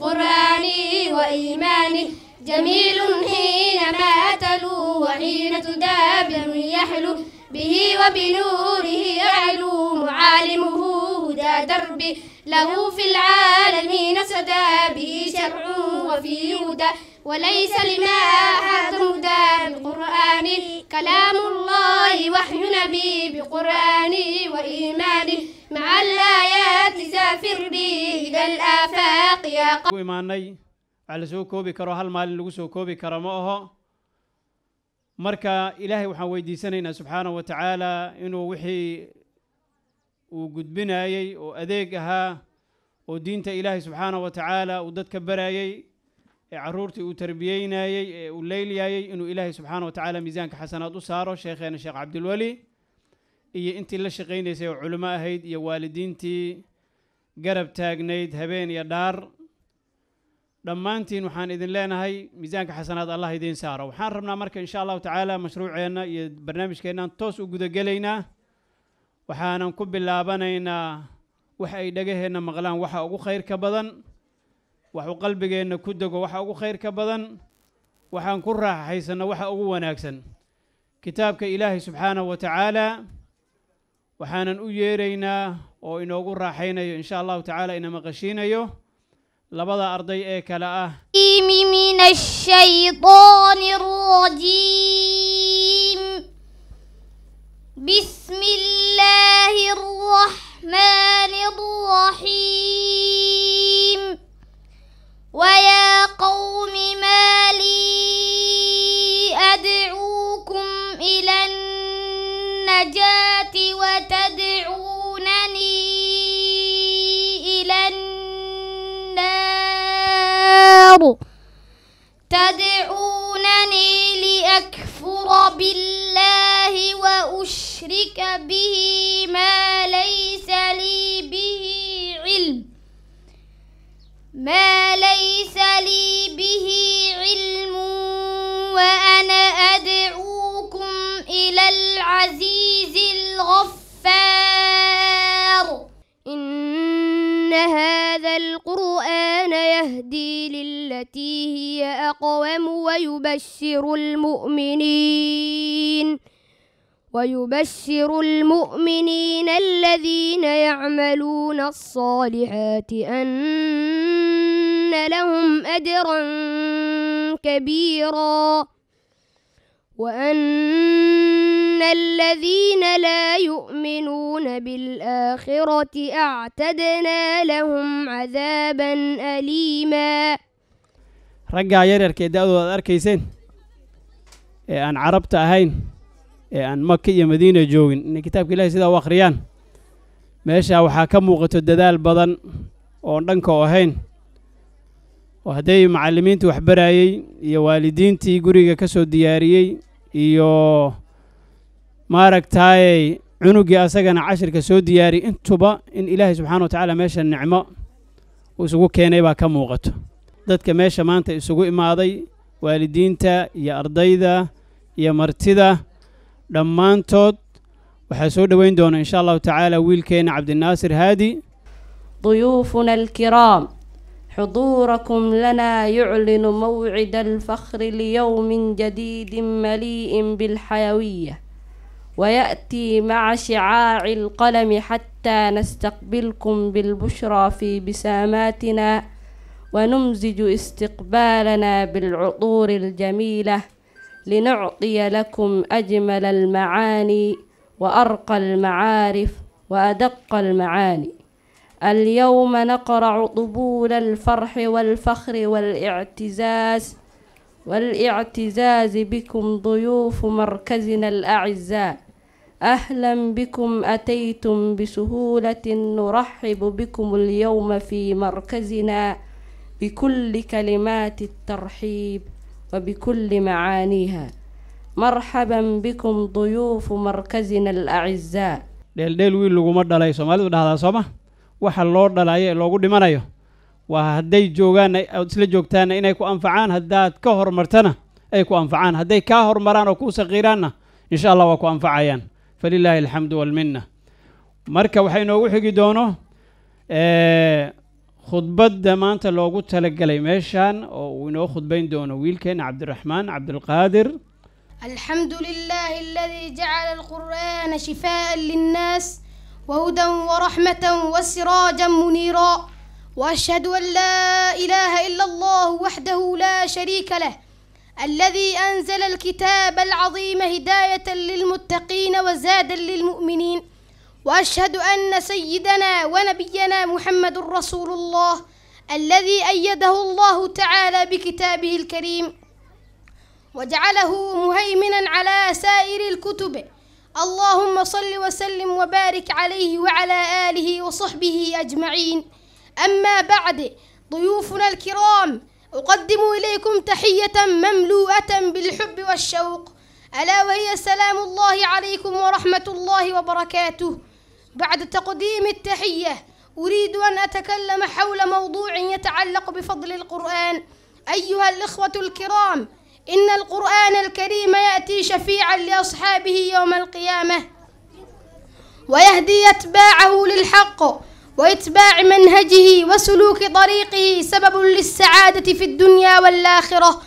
قرآني وإيماني جميل حينما تلو وحين تدابر يحلو به وبنوره يعلو معالمه هدى دربي له في العالمين سدى به شرع وفي هدى وليس لما أحد مدى بالقرآن كلام الله وحي نبي بقرآنه وإيمانه مع الآيات سافر لي إلى الآفاق يا قوم على سو كوبي كرو هل مال لو سو كوبي كرمه marka ilaahay waxaan weydiisanaynaa subxaanahu wa tacaalaa inuu wixii uu gudbinaayey oo adeeg ahaa oo diinta ilaahay subxaanahu wa tacaala uu dadka barayey ee caruurtii uu tarbiyeynaayey ee uu leylayaayey inuu ilaahay subxaana wa tacaala miisaanka xasanaad u saaro sheekheena sheekh cabdilweli iyo intii la shaqaynaysay oo culimo ahayd iyo waalidiintii garab taagnayd habeen iyo dhaar dhammaantiin waxaan idin leenahay miisaanka xasanaad allah idiin saaro waxaan rabnaa marka insha allahu tacaala mashruuceenna iyo barnaamijkeennaan toos u gudagelaynaa waxaanan ku bilaabanaynaa wax ay dhagaheenna maqlaan waxa ugu khayrka badan waxuu qalbigeenna ku dego waxa ugu khayr ka badan waxaan ku raaxaysanno waxa ugu wanaagsan kitaabka ilaahay subxaanahu wa tacaala waxaanan u yeedraynaa oo inoogu raaxaynayo insha allahu tacaala ina maqashiinayo labada arday ee kale ah min ashaytaan rajim bismi illaahi araxmaani ويا قوم ما لي أدعوكم إلى النجاة وتدعونني إلى النار تدعونني لأكفر بالله وأشرك به ما ليس لي به ما ليس لي به علم وأنا أدعوكم إلى العزيز الغفار إن هذا القرآن يهدي للتي هي أقوم ويبشر المؤمنين ويبشر المؤمنين الذين يعملون الصالحات أن لهم أجرا كبيرا وأن الذين لا يؤمنون بالآخرة أعتدنا لهم عذابا أليما رجع يرر كده أركيسين إيه، أن عربت أهين ee aan maka iyo madiina joogin inay kitaabka ilahay sidaa u akhriyaan meeshaa waxaa ka muuqato dadaal badan oon dhanka ahayn oo hadday macallimiintii waxbaraayey iyo waalidiintii guriga ka soo diyaariyey iyo maaragtaayey cunugii asagana cashirka soo diyaariyey intuba in ilaahay subxaana wa tacaala meesha nicmo uu isugu keenay baa ka muuqato dadka meesha maanta isugu imaaday waalidiinta iyo ardayda iyo martida dhammaantood waxaa soo dhoweyn doona insha allahu tacaala wiilkeenna cabdinaasir haadi duyuufuna alkiraam xuduurakum lanaa yuclinu mawcida alfakhri liyowmin jadiidin malii'in bilxayawiya wayaأtii maca shicaaci alqalami xataa nastaqbilkum bilbushraa fii bisaamaatina wanumsiju istiqbaalanaa bilcuduuri اljamiila لنعطي لكم أجمل المعاني وأرقى المعارف وأدق المعاني اليوم نقرع طبول الفرح والفخر والاعتزاز والاعتزاز بكم ضيوف مركزنا الأعزاء أهلا بكم أتيتم بسهولة نرحب بكم اليوم في مركزنا بكل كلمات الترحيب وبكل معانيها marxaban bikum duyuufu markasina alacisaa dheeldheel wiil laguma dhalay soomaalidu dhahdaa soo ma waxa loo dhalayo ee loogu dhimanayo waa hadday joogaan aad isla joogtaanna inay ku anfacaan haddaad ka hormartana ay ku anfacaan hadday kaa hormaraan oo kuu saqiiraanna insha allah waa ku anfacayaan falilaahi alxamdu waalminna marka waxaa inoogu xigi doono khudbadda maanta loogu talagelay meeshan oo uu inoo khudbayn doono wiilkeen cabdiraxmaan cabdilqaadir الحمد لله الذي جعل القرآن شفاء للناس وهدى ورحمة وسراجا منيرا وأشهد أن لا إله إلا الله وحده لا شريك له الذي أنزل الكتاب العظيم هداية للمتقين وزادا للمؤمنين واشهد ان سيدنا ونبينا محمد رسول الله الذي ايده الله تعالى بكتابه الكريم وجعله مهيمنا على سائر الكتب اللهم صل وسلم وبارك عليه وعلى اله وصحبه اجمعين اما بعد ضيوفنا الكرام اقدم اليكم تحيه مملوءه بالحب والشوق الا وهي سلام الله عليكم ورحمه الله وبركاته بعد تقديم التحية أريد أن أتكلم حول موضوع يتعلق بفضل القرآن أيها الإخوة الكرام إن القرآن الكريم يأتي شفيعا لأصحابه يوم القيامة ويهدي أتباعه للحق واتباع منهجه وسلوك طريقه سبب للسعادة في الدنيا والآخرة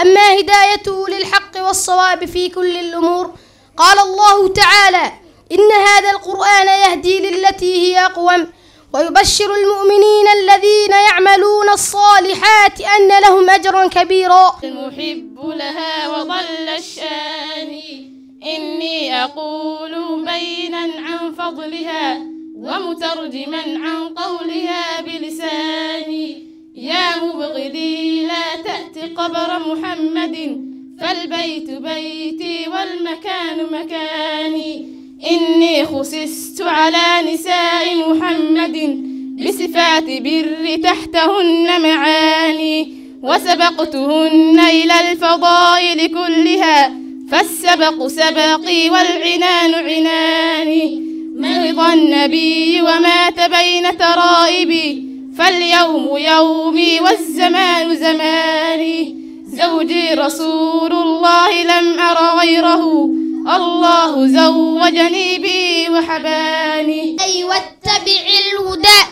أما هدايته للحق والصواب في كل الأمور قال الله تعالى إن هذا القرآن يهدي للتي هي أقوم ويبشر المؤمنين الذين يعملون الصالحات أن لهم أجرا كبيرا المحب لها وضل الشاني إني أقول بينا عن فضلها ومترجما عن قولها بلساني يا مبغضي لا تأتي قبر محمد فالبيت بيتي والمكان مكاني إني خسست على نساء محمد بصفات بر تحتهن معاني وسبقتهن إلى الفضائل كلها فالسبق سبقي والعنان عناني مرض النبي ومات بين ترائبي فاليوم يومي والزمان زماني زوجي رسول الله لم أر غيره الله زوجني بي وحباني أي أيوة، واتبع الهدى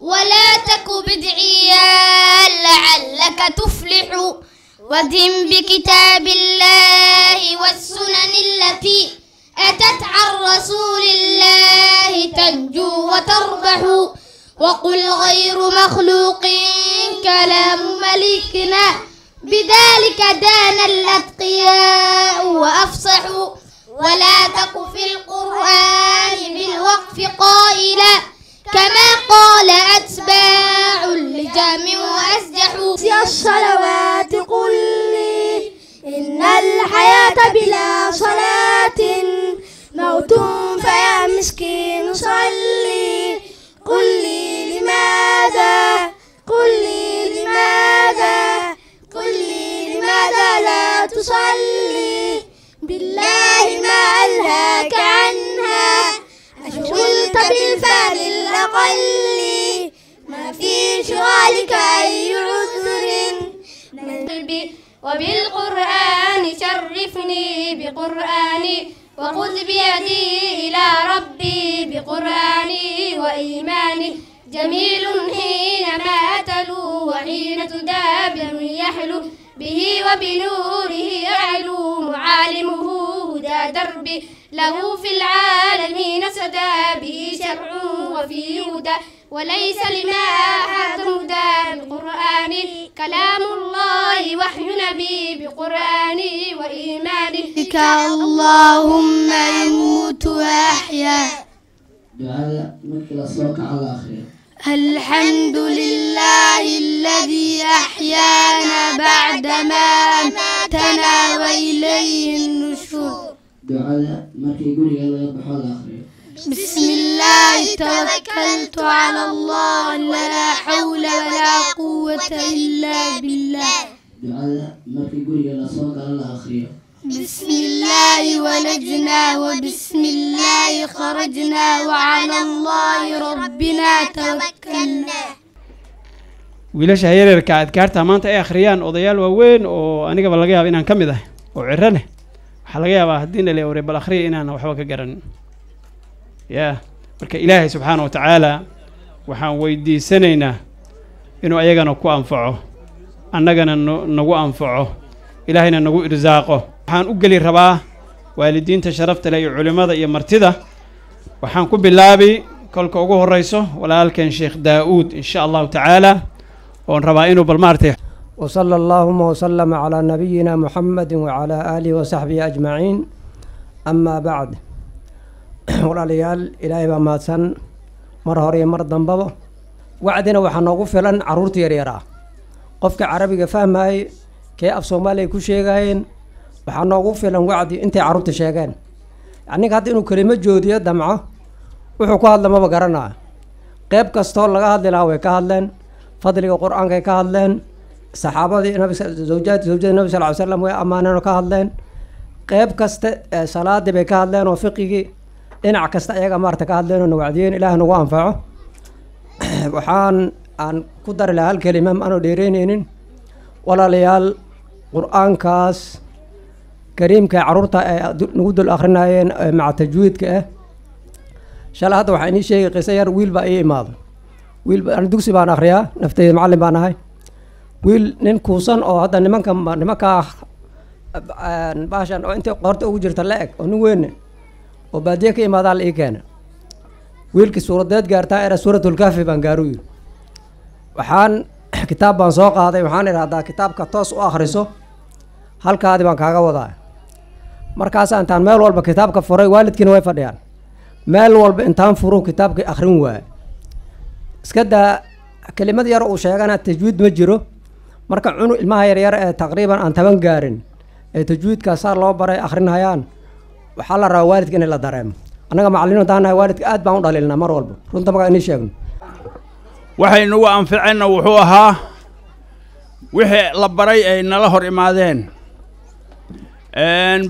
ولا تك بدعيا لعلك تفلح ودم بكتاب الله والسنن التي أتت عن رسول الله تنجو وتربح وقل غير مخلوق كلام ملكنا بذلك دان الأتقياء وأفصحوا ولا تق في القرآن بالوقف قائلا كما قال أتباع اللجام وأسجحوا الصلوات قل لي إن الحياة بلا صلاة موت فيا مسكين صلي قل لي لماذا قل لي لماذا قل لي لماذا لا تصلي ذلك أي عذر من قلبي وبالقرآن شرفني بقرآني وخذ بيدي إلى ربي بقرآني وإيماني جميل حينما تلو وحين تداب يحلو به وبنوره يعلو معالمه هدى دربي له في العالمين سدى به شرع وفي هدى وليس لما أحد مدى بالقرآن كلام الله وحي نبي بقرآنه وإيمانه بك اللهم يموت وأحيا جعل ملك صوت على خير الحمد لله الذي أحيانا بعدما أمتنا وإليه النشور دعاء ما كيقول يلا يربح الآخر بسم الله توكلت على الله ولا حول ولا قوة إلا بالله بسم الله ولدنا وبسم الله خرجنا وعلى الله ربنا توكلنا wiilasha hayareerka adkaarta maanta ay akhriyaan odayaal waaweyn oo anigaba laga yaaba inaan ka mid ahay oo ciro leh waxaa laga yaabaa haddii nale ore bal akhriya inaana waxba ka garanin yaa marka ilaahay subxaana wa tacaalaa waxaan weydiisanaynaa inuu ayagana ku anfaco annagana nagu anfaco ilaahayna nagu irsaaqo waxaan u geli rabaa waalidiinta sharafta leh iyo culimmada iyo martida waxaan ku bilaabi kolka ugu horrayso walaalkeen sheekh daa-uud insha allahu tacaala oon rabaa inuu bal maartay wsala allaahuma wslama calaa nabiyina muxamadi wacalaa aalihi wasaxbihi ajmaciin ama bacd walaalayaal ilaahay baa mahadsan mar hore iyo mar dambaba wacdina waxaa noogu filan caruurta yaryaraa ah qofka carabiga fahmaayey kee af soomaaliya ku sheegayeen waxaa noogu filan wacdi intay caruurta sheegeen ninka hadda inuu kelimo joodiyo damco wuxuu ku hadla maba garanaa qeyb kastoo laga hadli lahaa way ka hadleen fadliga qur-aankay ka hadleen saxaabadii awjada nabi sal ly slam way ammaaneen oo ka hadleen qeyb kasta ee salaadii bay ka hadleen oo fiqigii dhinac kasta iyaga maarata ka hadlayno nagu cadiyeen ilaah nagu anfaco waxaan aan ku dari lahaa hal kelima ma aanu dheereyneynin walaalayaal qur-aankaas kariimka caruurta ee nagu dul akhrinayeen maca tajwiidka eh. ah shala hadda waxaa inii sheegay qiso yar wiil baa ii imaado wiil dugsi baan akhriyaa nafteyda macalin baan ahay wiil nin kuusan oo hadda nimanka nimankaa eh, baashan oo intay qorta ugu jirta la eg oo nin weyne oo baadiye ka imaadaa la ii keena wiilkii suuradeed gaartaa era suuratulkaafi baan gaaru yiri waxaan kitaab baan soo qaaday waxaan idhaahdaa kitaabka toos u akhriso halkaadi baan kaaga wadaa markaasa intaan meel walba kitaabka furay waalidkiina way fadhiyaan meel walba intaan furu kitaabkii akhrin waaye iska daa kelimad yar uu sheegana tajwiid ma jiro marka cunug ilmaha yaryar ee taqriiban aan taban gaarin ee tajwiidkaa loo baray akhrinhayaan waxaa la rabaa waalidka in la dareemo annaga macallin haddaanahay waalidka aad baan u dhaliilnaa mar walba runta markaa inii sheegno waxaynugu anficayna wuxuu ahaa wixii la baray ay nala hor imaadeen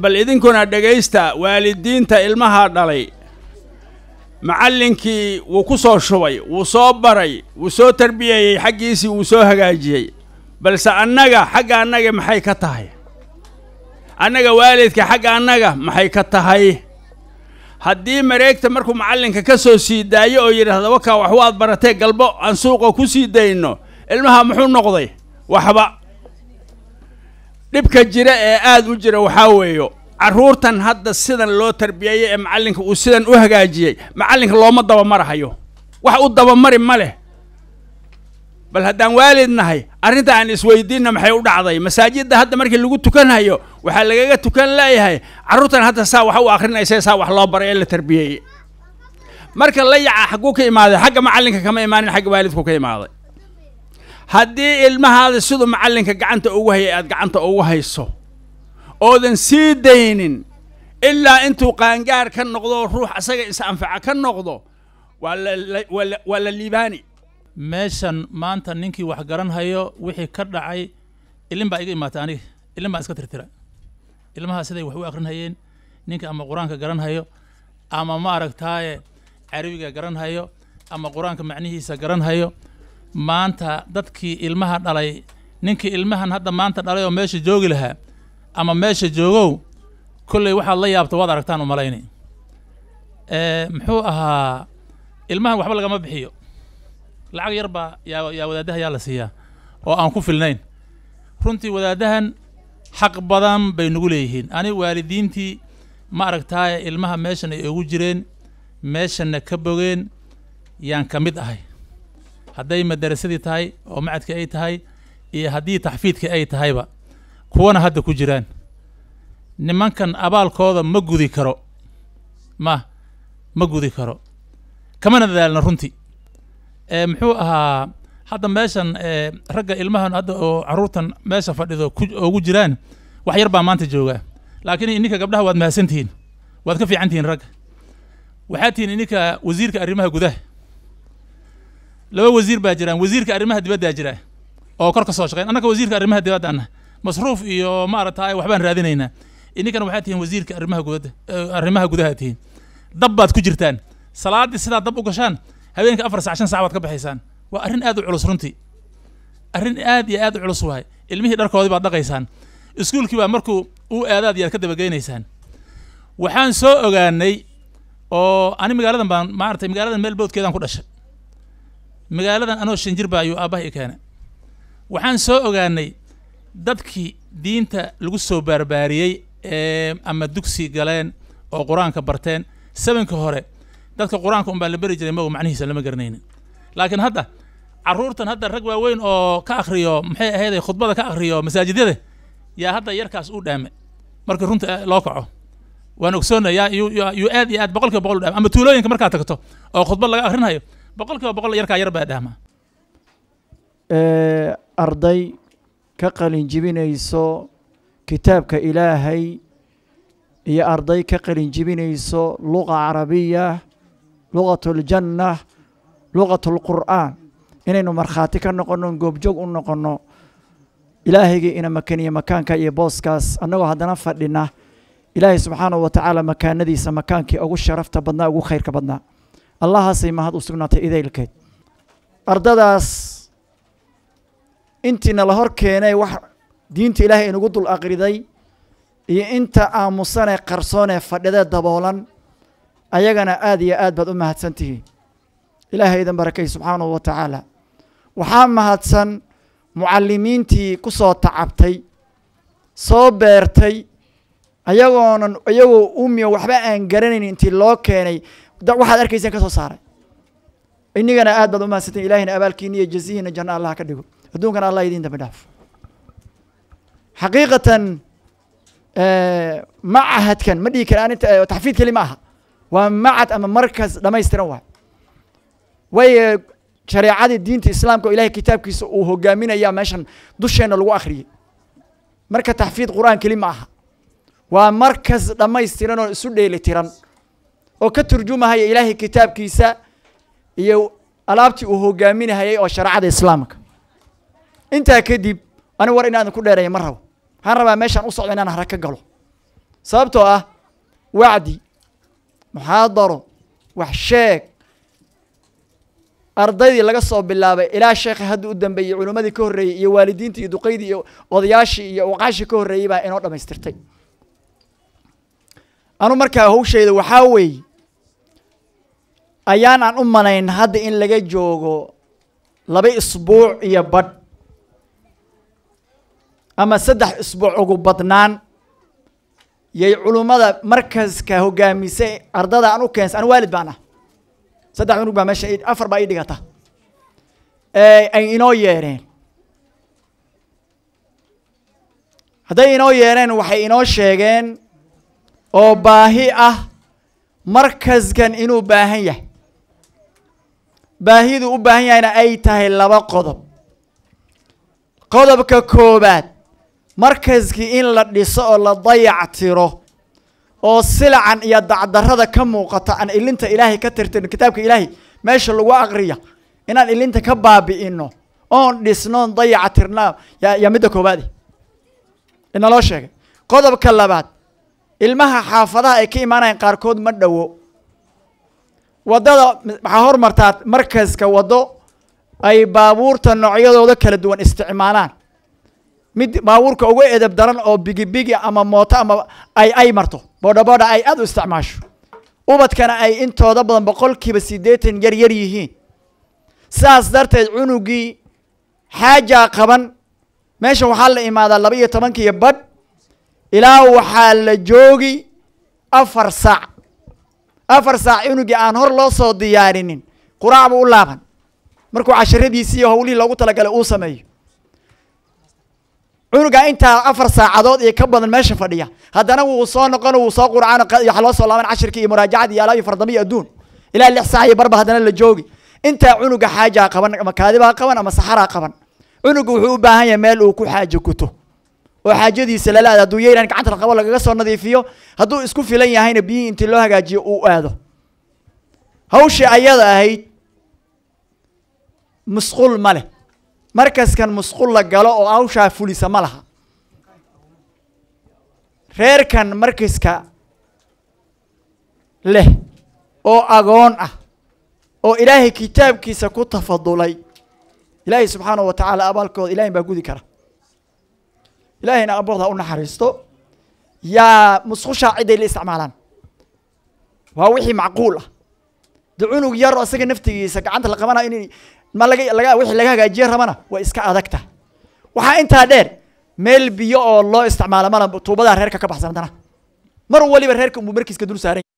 bal idinkuna dhegaysta waalidiinta ilmahaa dhalay macallinkii wuu ku soo shubay wuu soo baray wuu soo tarbiyeeyey xaggiisii wuu soo hagaajiyey balse annaga xagga annaga maxay ka tahay annaga waalidka xagga annaga maxay ka tahay haddii mareegta markuu macallinka ka soo sii daayo oo yidhaahda waka wax baratee galbo aan suuqa ku sii dayno ilmaha muxuu noqday waxba dhibka jira ee aada u jira waxaa weeyo carruurtan hadda sidan loo tarbiyeeyey ee macallinka uu sidan u hagaajiyey macallinka looma dabamarahayo wax u dabamari ma leh bal haddaan waalid nahay arrinta aan isweydiinna maxay u dhacday masaajidda hadda markii lagu tukanayo waxaa lagaga tukan leeyahay carruurtan hadda saa wax u akhrinaysa saa wax loo baray ee la tarbiyeeyey marka yaca xagguu ka imaaday xagga macallinka kama imaanin xagga waalidku ka imaaday haddii ilmahaada siduu macallinka gacanta ugu hayay aad gacanta ugu hayso oodan sii daynin ilaa intuu qaangaar ka noqdo ruux asaga is-anfaca ka noqdo waa la liibaani meeshan maanta ninkii wax garan hayo wixii ka dhacay ilin baa iga imaatay aniga ilin baan iska tirtira ilmaha siday wax u akrinhayeen ninka ama qur-aanka garanhayo ama ma aragtaaye carabiga garanhayo ama qur-aanka macnihiisa garanhayo maanta dadkii ilmaha dhalay ninkii ilmahan hadda maanta dhalay oo meesha joogi lahaa ama meesha joogow kolley waxaad la yaabto waad aragtaan u malayni muxuu ahaa ilmahan waxba lagama bixiyo lacag yarbaa yaa yaa wadaadaha yaa la siiyaa oo aan ku filnayn runtii wadaadahan xaq badan bay nagu leeyihiin ani waalidiintii ma aragtaaye ilmaha meeshan ay ogu jireen meeshanna ka bogeen yaan ka mid ahay hadday madarasadii tahay oo macadka ay tahay iyo haddii taxfiidka ay tahayba kuwana hadda ku jiraan nimankan abaalkooda ma gudi karo ma ma gudi karo kamana nadaalna runtii ee muxuu ahaa hadda meeshan eh, ragga ilmahan hadda oo caruurtan meesha fadhido ugu jiraan wax yar baa maanta jooga laakiin ininka gabdhaha waad mahadsantihiin waad ka fiican tihiin ragga waxaad tihiin ininka wasiirka arrimaha gudaha laba wasiir baa jiraan wasiirka arrimaha dibaddaa jira oo kor ka soo shaqeyn annaka wasiirka arrimaha dibaddana masruuf iyo maaragtay waxbaan raadinaynaa ininkana waxaad tihiin wasiirka arrimaha gudada eh, arrimaha gudaha tihiin dab baad ku jirtaan salaadii sidaa dab u gashaan habeenka afar sac shan sac baad ka baxaysaan waa arrin aad u culus runtii arrin aad iyo aad u culus waay ilmihii dharkoodii baad dhaqaysaan iskuulkii baa markuu uu aadaad yaad ka dabageynaysaan waxaan soo ogaanay oo ani magaaladan baan maaragtay magaaladan meel boodkeedaan ku dhashay magaaladan anoo shan jir baa ayuu aabbaha i keena waxaan soo ogaanay dadkii diinta lagu soo baarbaariyey ee ama dugsi galeen oo qur-aanka barteen sabanka hore dadka qur-aanka unbaa la beri jiray magoo macnihiisa lama garanaynin laakiin hadda caruurtan hadda rag waaweyn oo ka akhriyo maxay ahayde khudbada ka akhriyo masaajidyada yaa hadda yarkaas uu dhaame marka runta loo kaco waan ogsoona yaa yuu aad iyo aad boqol kiiba dhaama ama tuulooyinka markaad tagto oo khudbad laga akrinayo boqol kiiba boqol yarkaa yar baa dhaamaa arday ka qalinjibinayso kitaabka ilaahay iyo arday ka qalinjibinayso luqa carabiya luqatu اljanna luqatu اlqur'aan inaynu markhaati ka noqono goobjoog u noqono ilaahaygii ina makaniyo makaanka iyo booskaas annagoo haddana fadhina ilaahay subxaanahu watacaala makaanadiisa makaankii ugu sharafta badnaa ugu khayrka badnaa allahaasay mahad u sugnaatay idaylkeed ardadaas intiina la hor keenay wax diinta ilaahay inugu dul aqriday iyo inta aamusanee qarsoonee fadhidee daboolan ayagana aada iyo aad baad u mahadsan tihiin ilaahay idin barakay subxaanahu wa tacaala waxaa mahadsan mucalimiintii ku soo tacabtay soo beertay ayagoonan iyagoo umiyo waxba aan garanayn intii loo keenay waxaad arkayseen ka soo saaray inigana aad baad u umahadsantiin ilahina abaalkiina iyo jazihiina janna allah ka dhigo adduunkana allah idiin dambi dhaafo xaqiiqatan macahadkan ma dhihi kara aninta taxfiid keli ma aha waa macad ama markas dhamaystiran waay way shareecadii diinta islaamka oo ilahay kitaabkiisa uu hogaaminayaa meeshan dusheenna lagu akhriyey marka taxfiid qur'aan keli ma aha waa markas dhammaystiran oo isu dheeli tiran oo ka turjumahaya ilaahay kitaabkiisa iyo alaabtii uu hogaaminahayay oo shareecada islaamka intaa kadib ani war inaadan ku dheereeya ma rabo waxaan rabaa meeshaan u socdo inaan haraka galo sababtoo ah wacdi muxaadaro wax sheeg ardaydii laga soo bilaabay ilaa sheekha hadda u dambeeyey culimmadii ka horreeyey iyo waalidiintii iyo duqaydii iyo odayaashii iyo uqaashii ka horreeyey baa inoo dhammaystirtay anu markaa hawshayda waxaa weey ayaan aan u malayn hadda in laga joogo laba isbuuc iyo badh ama saddex isbuuc ugu badnaan yay culimmada markaska hogaamisa ardada aan u keensa an waalid baan ah saddex cunug baa meesha afar baa ii dhigata ay inoo yeedheen hadday inoo yeereen waxay inoo sheegeen oo baahi ah markaskan inuu baahan yahay baahidu u baahan yahayna ay tahay laba qodob qodobka koobaad markaskii in la dhiso oo la dayac tiro oo silacan iyo dacdarada ka muuqata aan ilinta ilaahay ka tirtirno kitaabka ilaahay meesha lagu aqriya inaan ilinta ka baabi'ino oon dhisnoon dayaca tirnaa yaa midda koowaade inaloo sheegay qodobka labaad ilmaha xaafadaha ay ka imaanayaan qaarkood ma dhowo waddada maxaa hormartaa markaska waddo ay baabuurta noocyadooda kala duwan isticmaalaan mid baabuurka ugu edab daran oo bigibigi ama mooto ama ay ay marto boodhaboodha ay aada u isticmaasho ubadkana ay intooda badan boqolkiiba siddeetan yar yar yihiin saas darteed cunugii xaajaa qaban meesha waxaa la imaadaa laba iyo tobankiiyo badh ilaa waxaa la joogi afar saac afar saac cunugii aan hor loo soo diyaarinin quraacbu u laaban markuu casharadiisii iyo howlihii loogu talagalay uu sameeyo cunuga intaa afar saacadood iyo ka badan meesha fadhiya haddana wuu soo noqon wuu soo qurcaan waxa loo soo laaban cashirkii iyo muraajacadii iyo alaab iyo fardami iyo adduun ilaa lix saax barba haddana la joogi intaa cunuga xaaja qaban ama kaadibaa qaban ama saxaraa qaban cunuga wuxuu u baahan yahay meel uu ku xaajo guto oo xaajadiisa lalaada hadduu yeyran gacanta laqabo lagaga soo nadiifiyo hadduu isku filan yahayna biyihii intii loo hagaajiyo uu aado hawshii ayada ahayd musquul ma leh markaskan musqul la galo oo hawshaa fulisa ma laha reerkan markaska leh oo agoon ah oo ilaahay kitaabkiisa ku tafadulay ilaahay subxaanahu wa tacaala abaalkooda ilahay baa gudi kara ilaahayna abood u naxariisto yaa musqushaa ciday la isticmaalaan waa wixii macquul ah de cunug yar isaga naftigiisa gacanta la qabanayo inay ma wixii laga hagaajiyen rabana way iska adagta waxaa intaa dheer meel biyo oo loo isticmaalo mana tuubadaa reerka ka baxsan haddana mar waliba reerka unbuu markiiska dul saaran